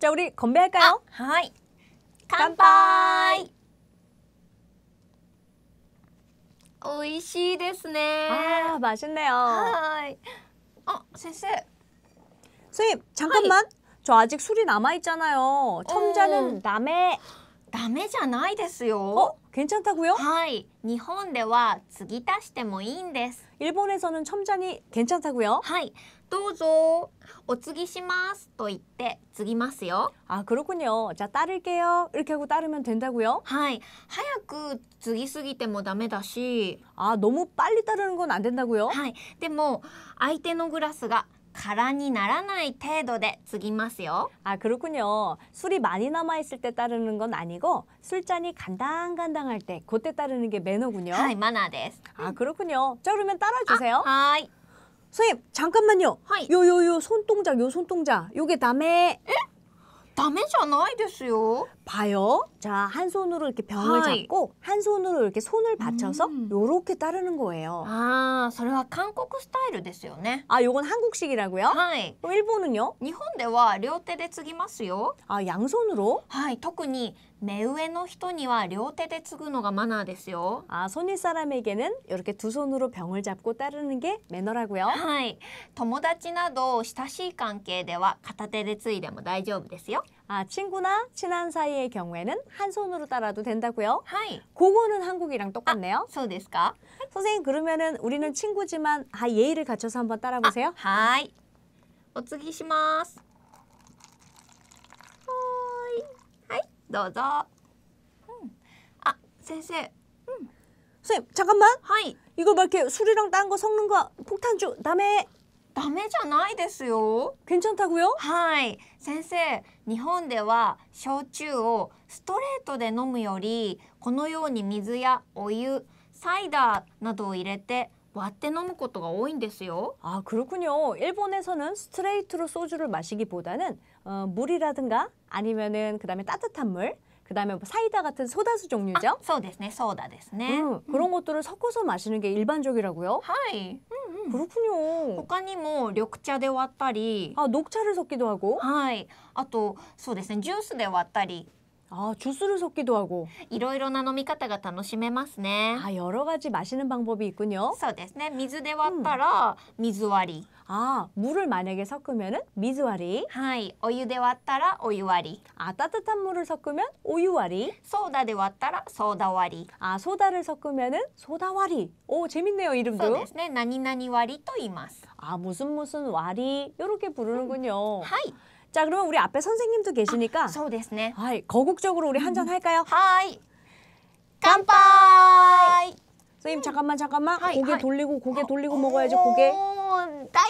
자, 우리 건배할까요? 아, 하이. 간파이. 오이시 데스네. 아, 맛있네요. 하이. 어, 선생. 선생님, 잠깐만. 하이. 저 아직 술이 남아 있잖아요. 첨자는 남의 ダメじゃないですよ괜찮다고요はい日本では継ぎ足してもいいんです日本에서는첨괜찮다고요はいどうぞお継ぎしますと言って継ぎますよあ、그렇군요자따를게요이렇게하고따르면된다고요はい早く継ぎすぎてもダメだしあ、너무빨리따르는건안된다고요はいでも相手のグラスが 가란이 나라나이 태도데 죽기마세요아 그렇군요. 술이 많이 남아 있을 때 따르는 건 아니고 술잔이 간당간당할 때 그때 따르는 게 매너군요. 하이 마나데스. 아 그렇군요. 자 그러면 따라주세요. 아, 하이. 선생님 잠깐만요. 하이. 요요요 손동작 요 손동작 요게 남의. 에? ダメじゃないですよ. 봐요. 자, 한 손으로 이렇게 병을 하이. 잡고 한 손으로 이렇게 손을 받쳐서 음. 렇게 따르는 거예요. 아, それ 한국 스타일 ですよね. 아, 요건 한국식이라고요? 하이. 일본은요? 일본では両手で継ますよ 아, 양손으로? 하이, 특히 目上の人には両手で継ぐのがマナーですよ. 아, 손윗 사람에게는 이렇게 두 손으로 병을 잡고 따르는 게 매너라고요. はい.友達など親しい関係では片手で継いでも大丈夫ですよ. 아, 친구나 친한 사이의 경우에는 한 손으로 따라도 된다고요? はい. 그거는 한국이랑 똑같네요. そうですか? 선생님, 그러면은 우리는 친구지만 아, 예의를 갖춰서 한번 따라보세요. 아, はい.お次します.どうぞ、うん、아선생음선생님잠깐만하이이거술이랑딴거섞는거폭탄주남じゃないですよ괜찮다고요日本では焼酎をストレートで飲むよりこのように水やお湯サイダーなどを入れて 割って은 것도 とが多いんですよ 아, 그렇군요. 일본에서는 스트레이트로 소주를 마시기보다는 어, 물이라든가 아니면은 그다음에 따뜻한 물 그다음에 뭐 사이다 같은 소다수 종류죠? そうですねソーダで 아, 음, 음, 그런 것들을 섞어서 마시는 게 일반적이라고요? はい. 음, 음. 그렇군요. 他にも緑茶で割ったり、 아, 녹차를 섞기도 하고 はいあとそうですねジューで割ったり 아, 주스를 섞기도 하고. いろいろな飲み方が楽しめますね。 아, 여러 가지 마시는 방법이 있군요. そうですね。水で割ったら水割り。 아, 물을 만약에 섞으면은 미즈와리. 하이, お유で割っ라 오유와리. 아, 따뜻한 물을 섞으면 오유와리. 소다ダで割라 소다와리. 아, 소다를 섞으면은 소다와리. 오, 재밌네요, 이름도. 네, 나니나니와리 또이いま 아, 무슨 무슨 와리. 요렇게 부르는군요. はい。 자, 그러면 우리 앞에 선생님도 계시니까. 아, そうですね. 아이, 거국적으로 우리 한 잔 할까요? 하이. 깜빠이. 선생님 잠깐만 잠깐만. 하이, 고개 하이. 돌리고 고개 돌리고 어, 먹어야죠, 고개. 오,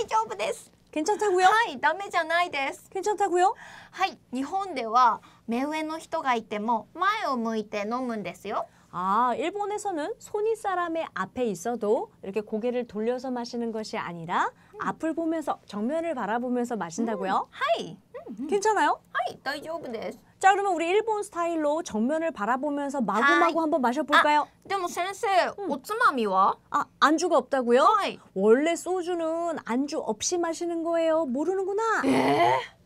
丈夫です 괜찮다고요? 하이, 다메じゃないです. 괜찮다고요? 하이, 일본では 目上の人がいても前を向いて飲むんですよ. 아, 일본에서는 손이 사람의 앞에 있어도 이렇게 고개를 돌려서 마시는 것이 아니라 음. 앞을 보면서 정면을 바라보면서 마신다고요? 음, 하이. 음. 괜찮아요? 하이, 다이조브 데스. 자, 그러면 우리 일본 스타일로 정면을 바라보면서 마구마구 한번 마셔볼까요? 아, 근데 뭐 센세, 음. 오츠마미와? 아, 안주가 없다고요? 원래 소주는 안주 없이 마시는 거예요. 모르는구나. 에? 예?